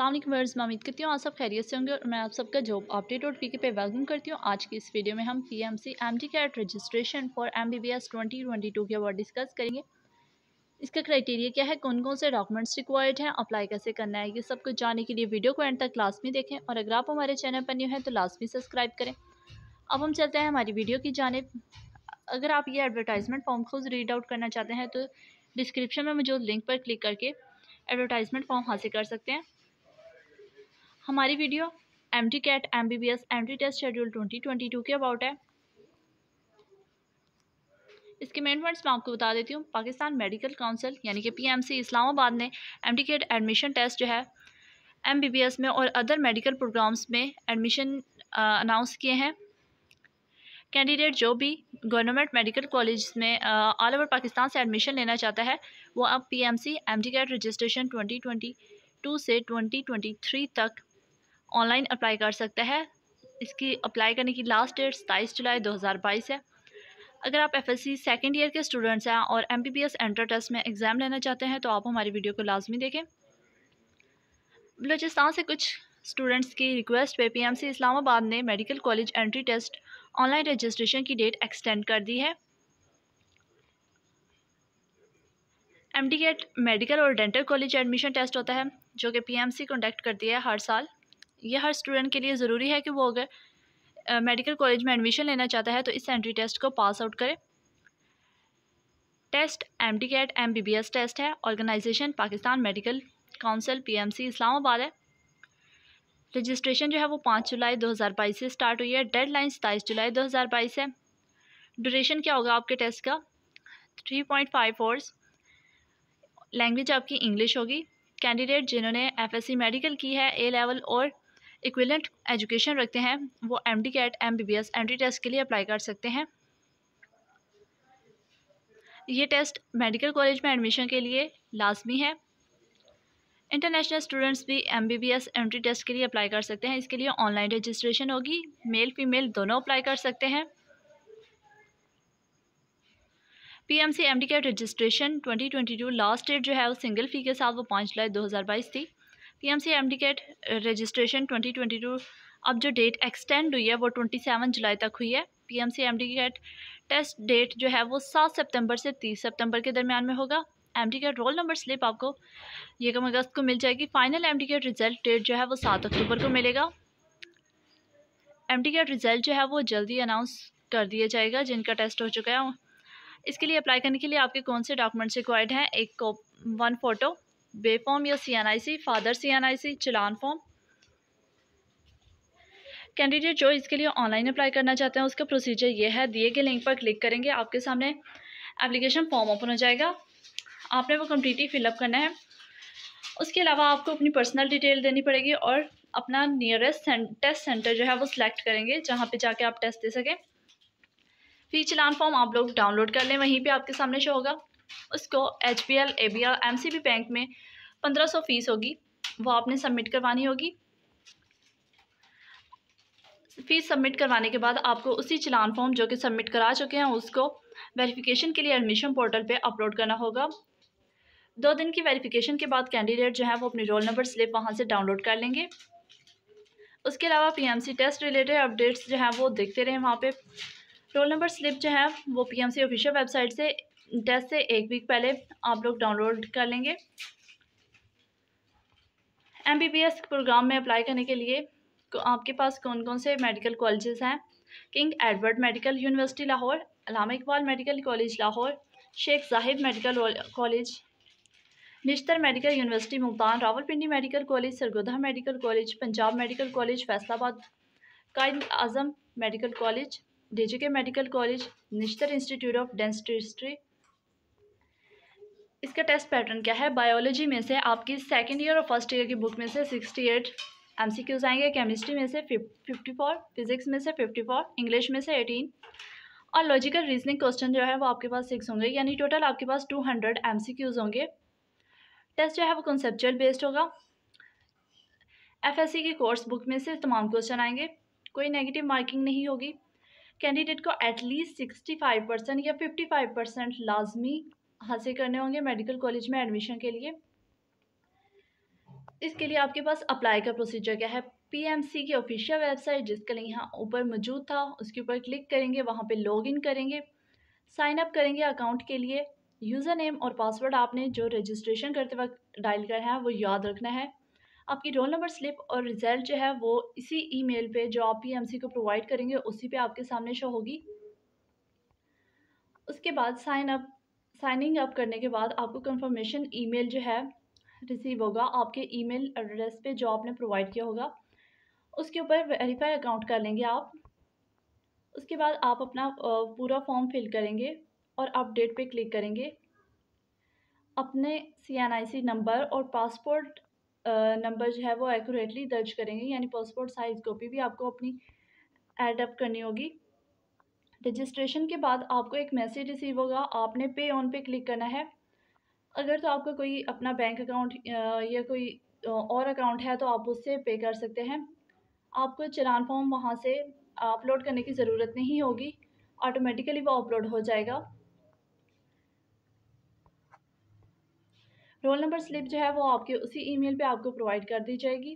Aslam verge मैं उम्मीद करती हूँ आप सब खैरियत से होंगे और मैं आप सबका जॉब अपडेट और पीके पे वेलकम करती हूँ आज की इस वीडियो में हम P M C M T CAT registration for M B B S twenty twenty two के अवार्ड डिस्कस करेंगे इसका क्राइटेरिया क्या है कौन कौन से डॉक्यूमेंट्स रिक्वायर्ड हैं अप्लाई कैसे करना है ये सब कुछ जानने के लिए वीडियो को एंड तक क्लास में देखें और अगर आप हमारे चैनल पर न्यू हैं तो लास्ट में सब्सक्राइब करें अब हम चलते हैं हमारी वीडियो की जानब अगर आप ये एडवर्टाइजमेंट फॉर्म खुद रीड आउट करना चाहते हैं तो डिस्क्रिप्शन में मौजूद लिंक पर क्लिक करके एडवर्टाइजमेंट फॉर्म हासिल कर सकते हैं हमारी video M T CAT M B B S M T test schedule twenty twenty two के अबाउट है इसके मेन पॉइंट्स मैं आपको बता देती हूँ पाकिस्तान मेडिकल काउंसिल यानी कि पीएमसी इस्लामाबाद ने M T CAT admission test जो है एम बी बी एस में और अदर मेडिकल प्रोग्राम्स में एडमिशन अनाउंस किए हैं कैंडिडेट जो भी गवर्नमेंट मेडिकल कॉलेज में ऑल ओवर पाकिस्तान से एडमिशन लेना चाहता है वो अब P M C M T CAT registration twenty twenty two से ट्वेंटी ट्वेंटी थ्री तक ऑनलाइन अप्लाई कर सकता है इसकी अप्लाई करने की लास्ट डेट सताईस जुलाई 2022 है अगर आप एफ एस सेकेंड ईयर के स्टूडेंट्स हैं और M B B S enter test में एग्ज़ाम लेना चाहते हैं तो आप हमारी वीडियो को लाजमी देखें बलोचिस्तान से कुछ स्टूडेंट्स की रिक्वेस्ट पे पीएमसी इस्लामाबाद ने medical college entry test online registration की डेट एक्सटेंड कर दी है एम डी गेट मेडिकल और डेंटल कॉलेज एडमिशन टेस्ट होता है जो कि सी कंडक्ट करती है हर साल ये हर स्टूडेंट के लिए ज़रूरी है कि वो अगर मेडिकल कॉलेज में एडमिशन लेना चाहता है तो इस एंट्री टेस्ट को पास आउट करें test M D CAT M B B S test है organisation Pakistan medical council P M C Islamabad है रजिस्ट्रेशन जो है वो पाँच जुलाई दो हज़ार बाईस से स्टार्ट हुई है डेड लाइन सताईस जुलाई दो हज़ार बाईस है ड्यूरेशन क्या होगा आपके टेस्ट का three point five forces language आपकी इंग्लिश होगी कैंडिडेट जिन्होंने एफ एस सी मेडिकल की है ए लेवल और इक्विलेंट एजुकेशन रखते हैं वो M D CAT M B B S entry test के लिए अप्लाई कर सकते हैं ये टेस्ट मेडिकल कॉलेज में एडमिशन के लिए लाजमी है इंटरनेशनल स्टूडेंट्स भी M B B S entry test के लिए अप्लाई कर सकते हैं इसके लिए ऑनलाइन रजिस्ट्रेशन होगी मेल फीमेल दोनों अप्लाई कर सकते हैं P M C M D CAT registration twenty twenty two last date जो है वो सिंगल फ़ी के साथ वो पाँच जुलाई दो हज़ार बाईस थी पीएमसी एमडी कैट रजिस्ट्रेशन 2022 अब जो डेट एक्सटेंड हुई है वो 27 जुलाई तक हुई है PMC MD CAT test date जो है वो 7 सितंबर से 30 सितंबर के दरमियान में होगा MD CAT roll number slip आपको कम अगस्त को मिल जाएगी final MD CAT result date जो है वो सात अक्टूबर को मिलेगा एमडी कैट रिजल्ट जो है वो जल्दी अनाउंस कर दिया जाएगा जिनका टेस्ट हो चुका है इसके लिए अप्लाई करने के लिए आपके कौन से डॉक्यूमेंट्स रिक्वायर्ड हैं एक वन फ़ोटो फॉर्म या सीएनआईसी फादर सीएनआईसी चलान फॉर्म कैंडिडेट जो इसके लिए ऑनलाइन अप्लाई करना चाहते हैं उसका प्रोसीजर ये है दिए गए लिंक पर क्लिक करेंगे आपके सामने एप्लीकेशन फॉर्म ओपन हो जाएगा आपने वो कम्प्लीटली फिलअप करना है उसके अलावा आपको अपनी पर्सनल डिटेल देनी पड़ेगी और अपना नियरेस्ट टेस्ट सेंटर जो है वो सिलेक्ट करेंगे जहाँ पे जाके आप टेस्ट दे सकें फी चलान फॉर्म आप लोग डाउनलोड कर लें वहीं पे आपके सामने शो होगा उसको H P L A B L M C B bank में पंद्रह सौ फीस होगी वो आपने सबमिट करवानी होगी फीस सबमिट करवाने के बाद आपको उसी चलान फॉर्म जो कि सबमिट करा चुके हैं उसको वेरिफिकेशन के लिए एडमिशन पोर्टल पे अपलोड करना होगा दो दिन की वेरिफिकेशन के बाद कैंडिडेट जो है वो अपने रोल नंबर स्लिप वहाँ से डाउनलोड कर लेंगे उसके अलावा पीएमसी टेस्ट रिलेटेड अपडेट्स जो है वो देखते रहें वहाँ पे रोल नंबर स्लिप जो है वो पीएमसी ऑफिशियल वेबसाइट से टेस्ट से एक वीक पहले आप लोग डाउनलोड कर लेंगे एम प्रोग्राम में अप्लाई करने के लिए आपके पास कौन कौन से मेडिकल कॉलेजेस हैं King Edward medical university Lahore Allama Iqbal medical college Lahore Sheikh Zahid medical college Nishtar medical university Multan Rawalpindi medical college Sargodha medical college Punjab medical college Faisalabad Quaid Azam medical college DGK medical college Nishtar institute of dentistry इसका टेस्ट पैटर्न क्या है बायोलॉजी में से आपकी सेकेंड ईयर और first year की book में से sixty eight M C Qs आएंगे केमिस्ट्री में से फिफ्टी फोर फिजिक्स में से फिफ्टी फोर इंग्लिश में से एटीन और लॉजिकल रीजनिंग क्वेश्चन जो है वो आपके पास सिक्स होंगे यानी टोटल आपके पास two hundred M C Qs होंगे टेस्ट जो है वो कॉन्सेपचुअल बेस्ड होगा एफ एस सी की कोर्स बुक में से तमाम क्वेश्चन आएंगे कोई नेगेटिव मार्किंग नहीं होगी कैंडिडेट को एटलीस्ट सिक्सटी फाइव परसेंट या फिफ्टी फाइव परसेंट लाजमी हासिल करने होंगे मेडिकल कॉलेज में एडमिशन के लिए इसके लिए आपके पास अप्लाई का प्रोसीजर क्या है पीएमसी की ऑफिशियल वेबसाइट जिसका लिंक यहाँ ऊपर मौजूद था उसके ऊपर क्लिक करेंगे वहाँ पे लॉगिन करेंगे साइन अप करेंगे अकाउंट के लिए यूज़र नेम और पासवर्ड आपने जो रजिस्ट्रेशन करते वक्त डायल करना है वो याद रखना है आपकी रोल नंबर स्लिप और रिज़ल्ट जो है वो इसी ईमेल पे जो आप पी सी को प्रोवाइड करेंगे उसी पे आपके सामने शो होगी उसके बाद साइन अप साइनिंग अप करने के बाद आपको कंफर्मेशन ईमेल जो है रिसीव होगा आपके ईमेल एड्रेस पे जो आपने प्रोवाइड किया होगा उसके ऊपर वेरीफाई अकाउंट कर लेंगे आप उसके बाद आप अपना पूरा फॉर्म फिल करेंगे और अपडेट पे क्लिक करेंगे अपने C N I C number और पासपोर्ट नंबर जो है वो एक्यूरेटली दर्ज करेंगे यानी पासपोर्ट साइज़ कॉपी भी आपको अपनी एडअप करनी होगी रजिस्ट्रेशन के बाद आपको एक मैसेज रिसीव होगा आपने पे ऑन पे क्लिक करना है अगर तो आपका कोई अपना बैंक अकाउंट या कोई और अकाउंट है तो आप उससे पे कर सकते हैं आपको चलान फॉर्म वहाँ से अपलोड करने की ज़रूरत नहीं होगी ऑटोमेटिकली वो अपलोड हो जाएगा रोल नंबर स्लिप जो है वो आपके उसी ईमेल पे आपको प्रोवाइड कर दी जाएगी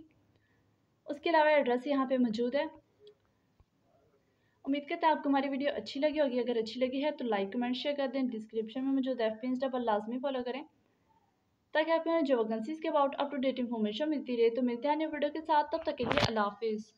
उसके अलावा एड्रेस यहाँ पे मौजूद है उम्मीद करते हैं आपको हमारी वीडियो अच्छी लगी होगी अगर अच्छी लगी है तो लाइक कमेंट शेयर कर दें डिस्क्रिप्शन में मौजूद एफ पी इंस्टा पर लाजमी फॉलो करें ताकि आपको जो वैकेंसीज के about up to date information मिलती रहे तो मिलते हैं नए वीडियो के साथ तब तक के लिए अल्लाह हाफिज़